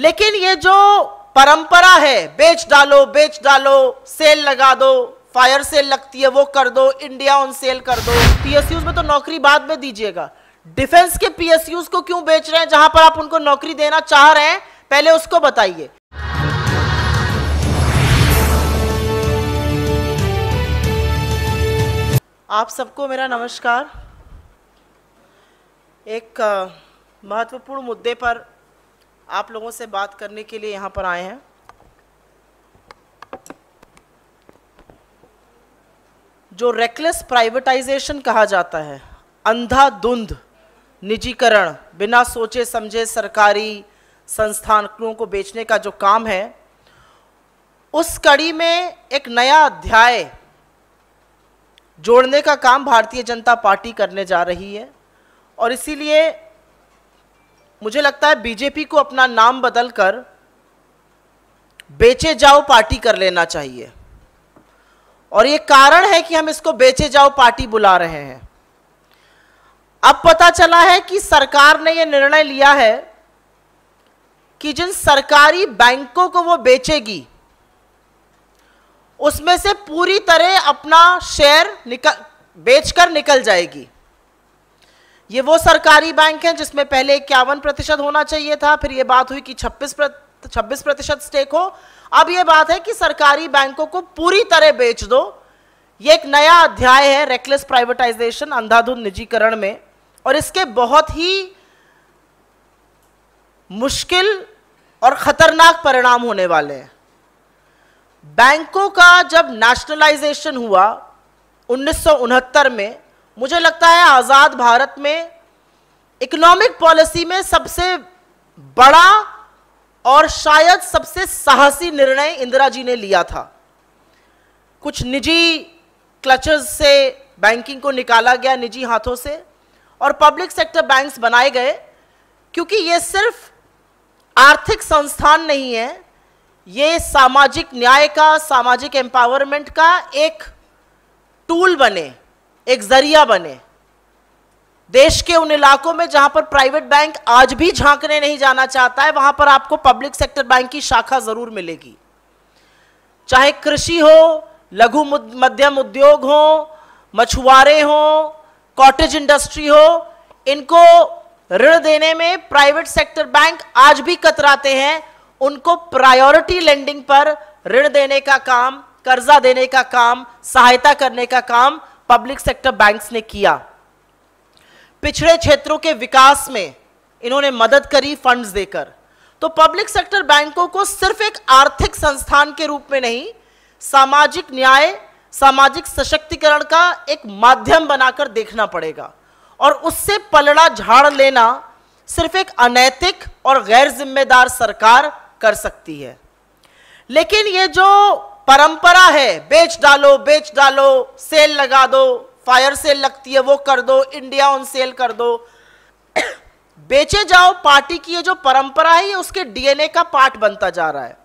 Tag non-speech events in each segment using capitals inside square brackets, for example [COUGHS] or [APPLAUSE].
लेकिन ये जो परंपरा है बेच डालो बेच डालो सेल लगा दो फायर सेल लगती है वो कर दो इंडिया ऑन सेल कर दो पीएसयूज में तो नौकरी बाद में दीजिएगा डिफेंस के पीएसयूज को क्यों बेच रहे हैं जहां पर आप उनको नौकरी देना चाह रहे हैं पहले उसको बताइए आप सबको मेरा नमस्कार एक महत्वपूर्ण मुद्दे पर आप लोगों से बात करने के लिए यहाँ पर आए हैं जो रेकलेस प्राइवेटाइजेशन कहा जाता है अंधाधुंध निजीकरण बिना सोचे समझे सरकारी संस्थानों को बेचने का जो काम है उस कड़ी में एक नया अध्याय जोड़ने का काम भारतीय जनता पार्टी करने जा रही है और इसीलिए मुझे लगता है बीजेपी को अपना नाम बदलकर बेचे जाओ पार्टी कर लेना चाहिए और ये कारण है कि हम इसको बेचे जाओ पार्टी बुला रहे हैं अब पता चला है कि सरकार ने यह निर्णय लिया है कि जिन सरकारी बैंकों को वो बेचेगी उसमें से पूरी तरह अपना शेयर निकल बेचकर निकल जाएगी ये वो सरकारी बैंक हैं जिसमें पहले इक्यावन प्रतिशत होना चाहिए था फिर ये बात हुई कि छब्बीस छब्बीस प्रतिशत स्टेक हो अब ये बात है कि सरकारी बैंकों को पूरी तरह बेच दो ये एक नया अध्याय है रेकलेस प्राइवेटाइजेशन अंधाधुंध निजीकरण में और इसके बहुत ही मुश्किल और ख़तरनाक परिणाम होने वाले हैं बैंकों का जब नेशनलाइजेशन हुआ उन्नीस में मुझे लगता है आज़ाद भारत में इकोनॉमिक पॉलिसी में सबसे बड़ा और शायद सबसे साहसी निर्णय इंदिरा जी ने लिया था कुछ निजी क्लचर्स से बैंकिंग को निकाला गया निजी हाथों से और पब्लिक सेक्टर बैंक्स बनाए गए क्योंकि ये सिर्फ आर्थिक संस्थान नहीं है ये सामाजिक न्याय का सामाजिक एम्पावरमेंट का एक टूल बने एक जरिया बने देश के उन इलाकों में जहां पर प्राइवेट बैंक आज भी झांकने नहीं जाना चाहता है वहां पर आपको पब्लिक सेक्टर बैंक की शाखा जरूर मिलेगी चाहे कृषि हो लघु मध्यम उद्योग हो मछुआरे हो कॉटेज इंडस्ट्री हो इनको ऋण देने में प्राइवेट सेक्टर बैंक आज भी कतराते हैं उनको प्रायोरिटी लेंडिंग पर ऋण देने का काम कर्जा देने का काम सहायता करने का काम पब्लिक सेक्टर बैंक्स ने किया पिछड़े क्षेत्रों के विकास में इन्होंने मदद करी फंड्स देकर तो पब्लिक सेक्टर बैंकों को सिर्फ एक आर्थिक संस्थान के रूप में नहीं सामाजिक न्याय सामाजिक सशक्तिकरण का एक माध्यम बनाकर देखना पड़ेगा और उससे पलड़ा झाड़ लेना सिर्फ एक अनैतिक और गैर जिम्मेदार सरकार कर सकती है लेकिन ये जो परंपरा है बेच डालो बेच डालो सेल लगा दो फायर सेल लगती है वो कर दो इंडिया ऑन सेल कर दो [COUGHS] बेचे जाओ पार्टी की ये जो परंपरा है ये उसके डीएनए का पार्ट बनता जा रहा है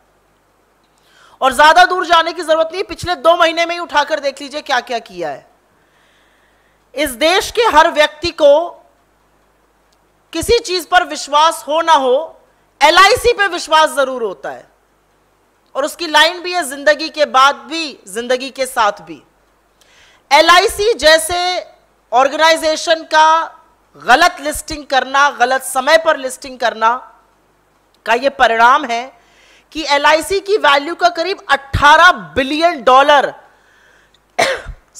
और ज्यादा दूर जाने की जरूरत नहीं पिछले दो महीने में ही उठाकर देख लीजिए क्या क्या किया है इस देश के हर व्यक्ति को किसी चीज पर विश्वास हो ना हो एल पे विश्वास जरूर होता है और उसकी लाइन भी है जिंदगी के बाद भी जिंदगी के साथ भी एल जैसे ऑर्गेनाइजेशन का गलत लिस्टिंग करना गलत समय पर लिस्टिंग करना का यह परिणाम है कि एल की वैल्यू का करीब 18 बिलियन डॉलर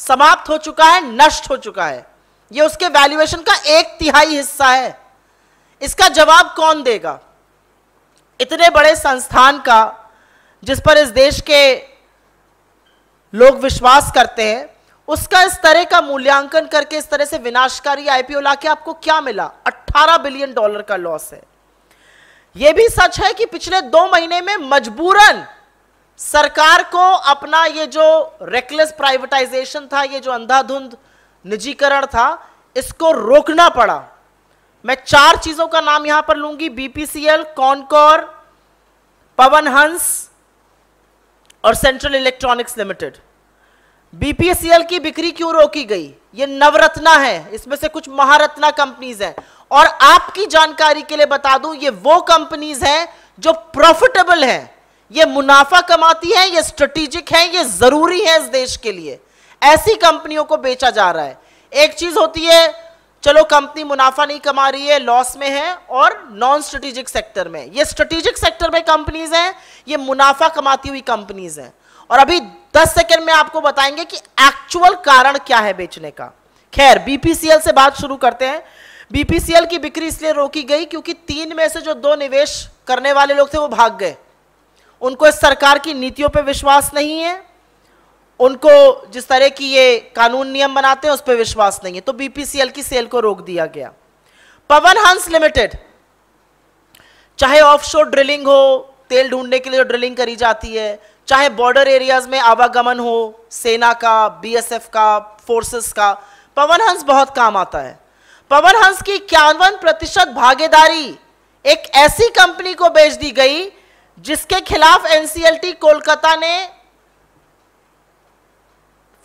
समाप्त हो चुका है नष्ट हो चुका है यह उसके वैल्यूएशन का एक तिहाई हिस्सा है इसका जवाब कौन देगा इतने बड़े संस्थान का जिस पर इस देश के लोग विश्वास करते हैं उसका इस तरह का मूल्यांकन करके इस तरह से विनाशकारी आईपीओ लाके आपको क्या मिला 18 बिलियन डॉलर का लॉस है यह भी सच है कि पिछले दो महीने में मजबूरन सरकार को अपना ये जो रेकलेस प्राइवेटाइजेशन था ये जो अंधाधुंध निजीकरण था इसको रोकना पड़ा मैं चार चीजों का नाम यहां पर लूंगी बीपीसीएल कॉनकॉर पवन हंस और सेंट्रल इलेक्ट्रॉनिक्स लिमिटेड बीपीएसएल की बिक्री क्यों रोकी गई ये नवरत्ना है इसमें से कुछ महारत्ना कंपनीज हैं और आपकी जानकारी के लिए बता दूं ये वो कंपनीज हैं जो प्रॉफिटेबल हैं ये मुनाफा कमाती है ये स्ट्रेटेजिक है ये जरूरी है इस देश के लिए ऐसी कंपनियों को बेचा जा रहा है एक चीज होती है चलो कंपनी मुनाफा नहीं कमा रही है लॉस में है और नॉन स्ट्रेटेजिक सेक्टर में ये स्ट्रेटेजिक सेक्टर में कंपनीज हैं ये मुनाफा कमाती हुई कंपनीज हैं और अभी 10 सेकंड में आपको बताएंगे कि एक्चुअल कारण क्या है बेचने का खैर बीपीसीएल से बात शुरू करते हैं बीपीसीएल की बिक्री इसलिए रोकी गई क्योंकि तीन में से जो दो निवेश करने वाले लोग थे वो भाग गए उनको इस सरकार की नीतियों पर विश्वास नहीं है उनको जिस तरह की ये कानून नियम बनाते हैं उस पर विश्वास नहीं है तो बीपीसीएल की सेल को रोक दिया गया पवन हंस लिमिटेड चाहे ऑफशोर ड्रिलिंग हो तेल ढूंढने के लिए जो ड्रिलिंग करी जाती है चाहे बॉर्डर एरियाज में आवागमन हो सेना का बीएसएफ का फोर्सेस का पवन हंस बहुत काम आता है पवन हंस की इक्यावन प्रतिशत भागीदारी एक ऐसी कंपनी को बेच दी गई जिसके खिलाफ एनसीएलटी कोलकाता ने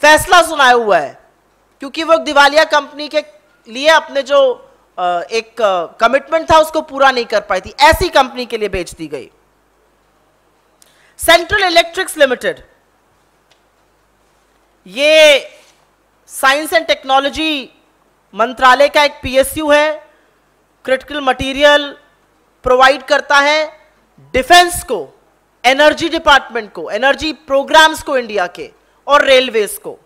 फैसला सुनाया हुआ है क्योंकि वो दिवालिया कंपनी के लिए अपने जो एक कमिटमेंट था उसको पूरा नहीं कर पाई थी ऐसी कंपनी के लिए बेच दी गई सेंट्रल इलेक्ट्रिक्स लिमिटेड ये साइंस एंड टेक्नोलॉजी मंत्रालय का एक पीएसयू है क्रिटिकल मटेरियल प्रोवाइड करता है डिफेंस को एनर्जी डिपार्टमेंट को एनर्जी प्रोग्राम्स को इंडिया के और रेलवेज को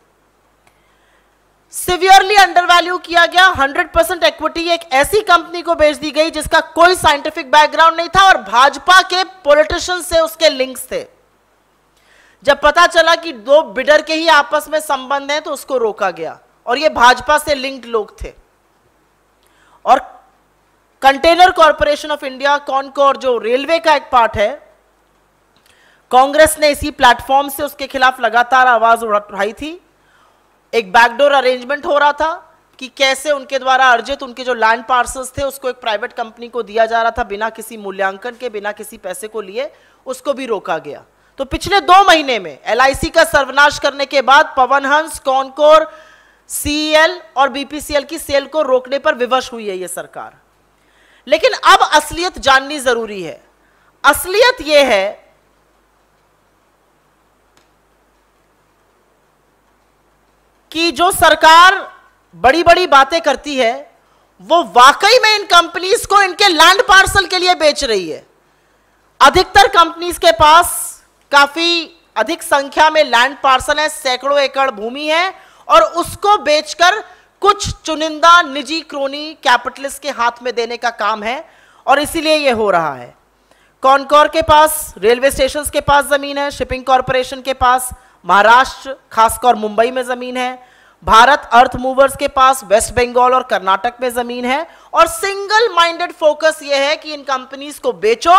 सिवियरली अंडरवैल्यू किया गया 100 परसेंट इक्विटी एक ऐसी कंपनी को बेच दी गई जिसका कोई साइंटिफिक बैकग्राउंड नहीं था और भाजपा के पॉलिटिशियन से उसके लिंक्स थे जब पता चला कि दो बिडर के ही आपस में संबंध हैं तो उसको रोका गया और ये भाजपा से लिंक्ड लोग थे और container corporation of India Concor जो रेलवे का एक पार्ट है कांग्रेस ने इसी प्लेटफॉर्म से उसके खिलाफ लगातार आवाज उठाई थी एक बैकडोर अरेंजमेंट हो रहा था कि कैसे उनके द्वारा अर्जित उनके जो लैंड पार्सल्स थे उसको एक प्राइवेट कंपनी को दिया जा रहा था बिना किसी मूल्यांकन के बिना किसी पैसे को लिए उसको भी रोका गया तो पिछले दो महीने में एल का सर्वनाश करने के बाद Pawan Hans Concor CL e और बीपीसीएल की सेल को रोकने पर विवश हुई है यह सरकार लेकिन अब असलियत जाननी जरूरी है असलियत यह है कि जो सरकार बड़ी बड़ी बातें करती है वो वाकई में इन कंपनीज को इनके लैंड पार्सल के लिए बेच रही है अधिकतर कंपनीज के पास काफी अधिक संख्या में लैंड पार्सल है सैकड़ों एकड़ भूमि है और उसको बेचकर कुछ चुनिंदा निजी क्रोनी कैपिटलिस्ट के हाथ में देने का काम है और इसीलिए यह हो रहा है कॉनकॉर के पास रेलवे स्टेशन के पास जमीन है शिपिंग कॉरपोरेशन के पास महाराष्ट्र खासकर मुंबई में जमीन है भारत अर्थ मूवर्स के पास वेस्ट बंगाल और कर्नाटक में जमीन है और सिंगल माइंडेड फोकस यह है कि इन कंपनीज को बेचो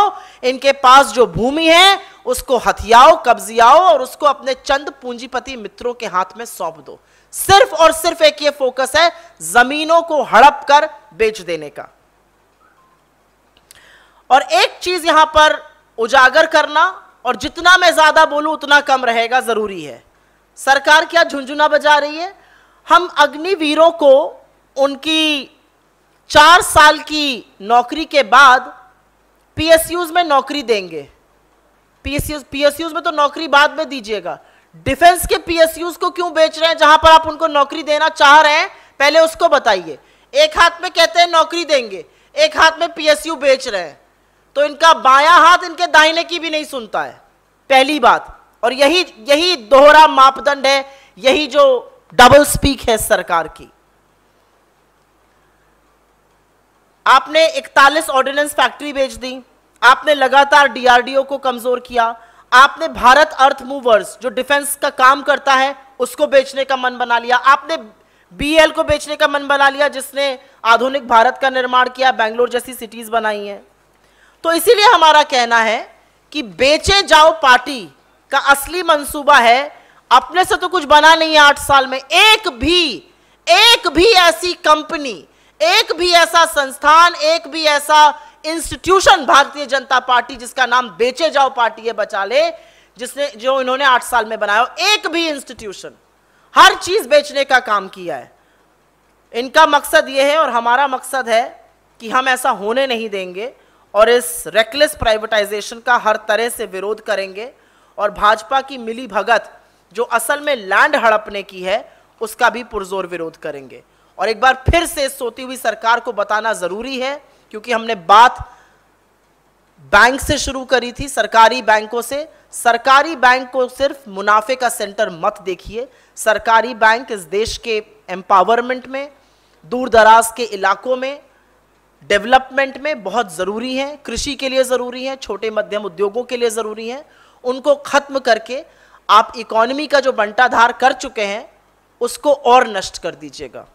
इनके पास जो भूमि है उसको हथियाओ कब्जियाओ और उसको अपने चंद पूंजीपति मित्रों के हाथ में सौंप दो सिर्फ और सिर्फ एक ये फोकस है जमीनों को हड़प कर बेच देने का और एक चीज यहां पर उजागर करना और जितना मैं ज़्यादा बोलूं उतना कम रहेगा ज़रूरी है सरकार क्या झुंझुना बजा रही है हम अग्निवीरों को उनकी चार साल की नौकरी के बाद पीएसयूज में नौकरी देंगे पीएसयूज पीएसयूज में तो नौकरी बाद में दीजिएगा डिफेंस के पीएसयूज को क्यों बेच रहे हैं जहां पर आप उनको नौकरी देना चाह रहे हैं पहले उसको बताइए एक हाथ में कहते हैं नौकरी देंगे एक हाथ में पीएसयू बेच रहे हैं तो इनका बाया हाथ इनके दाहिने की भी नहीं सुनता है पहली बात और यही यही दोहरा मापदंड है यही जो डबल स्पीक है सरकार की आपने 41 ऑर्डिनेंस फैक्ट्री बेच दी आपने लगातार डीआरडीओ को कमजोर किया आपने भारत अर्थ मूवर्स जो डिफेंस का काम करता है उसको बेचने का मन बना लिया आपने बीएल को बेचने का मन बना लिया जिसने आधुनिक भारत का निर्माण किया बैंगलोर जैसी सिटीज बनाई हैं तो इसीलिए हमारा कहना है कि बेचे जाओ पार्टी का असली मंसूबा है अपने से तो कुछ बना नहीं है आठ साल में एक भी एक भी ऐसी कंपनी एक भी ऐसा संस्थान एक भी ऐसा इंस्टीट्यूशन भारतीय जनता पार्टी जिसका नाम बेचे जाओ पार्टी है बचा ले जिसने जो इन्होंने आठ साल में बनाया एक भी इंस्टीट्यूशन हर चीज बेचने का काम किया है इनका मकसद यह है और हमारा मकसद है कि हम ऐसा होने नहीं देंगे और इस रेकलेस प्राइवेटाइजेशन का हर तरह से विरोध करेंगे और भाजपा की मिली भगत जो असल में लैंड हड़पने की है उसका भी पुरजोर विरोध करेंगे और एक बार फिर से सोती हुई सरकार को बताना ज़रूरी है क्योंकि हमने बात बैंक से शुरू करी थी सरकारी बैंकों से सरकारी बैंक को सिर्फ मुनाफे का सेंटर मत देखिए सरकारी बैंक इस देश के एम्पावरमेंट में दूर दराज के इलाकों में डेवलपमेंट में बहुत ज़रूरी हैं कृषि के लिए ज़रूरी हैं छोटे मध्यम उद्योगों के लिए ज़रूरी हैं उनको ख़त्म करके आप इकोनॉमी का जो बंटाधार कर चुके हैं उसको और नष्ट कर दीजिएगा